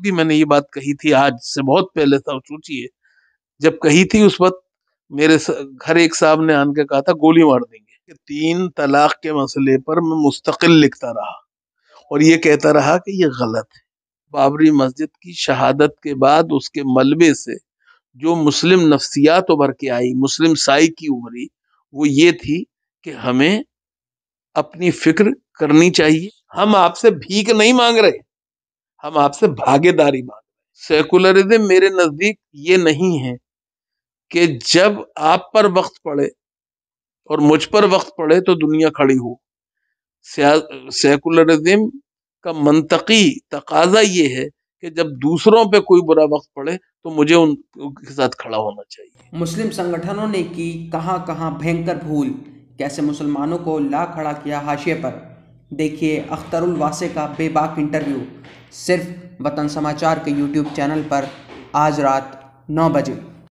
भी मैंने ये बात कही थी आज से बहुत पहले था सोचिए जब कही थी उस वक्त मेरे घर एक साहब ने आन के कहा था गोली मार देंगे तीन तलाक के मसले पर मैं मुस्तकिल लिखता रहा और ये कहता रहा कि ये गलत है बाबरी मस्जिद की शहादत के बाद उसके मलबे से जो मुस्लिम नफ्सियात उभर के आई मुस्लिम साई की उभरी वो ये थी कि हमें अपनी फिक्र करनी चाहिए हम आपसे भीख नहीं मांग रहे हम आपसे भागीदारी मांग सेकुलरिज्म मेरे नजदीक ये नहीं है कि जब आप पर वक्त पड़े और मुझ पर वक्त पड़े तो दुनिया खड़ी हो सेकुलरिज्म का मंतकी तकाजा ये है कि जब दूसरों पे कोई बुरा वक्त पड़े तो मुझे उनके साथ खड़ा होना चाहिए मुस्लिम संगठनों ने की कहां कहां भयंकर भूल कैसे मुसलमानों को ला खड़ा किया हाशिए पर देखिए अख्तरुल वासे का बेबाक इंटरव्यू सिर्फ वतन समाचार के यूट्यूब चैनल पर आज रात नौ बजे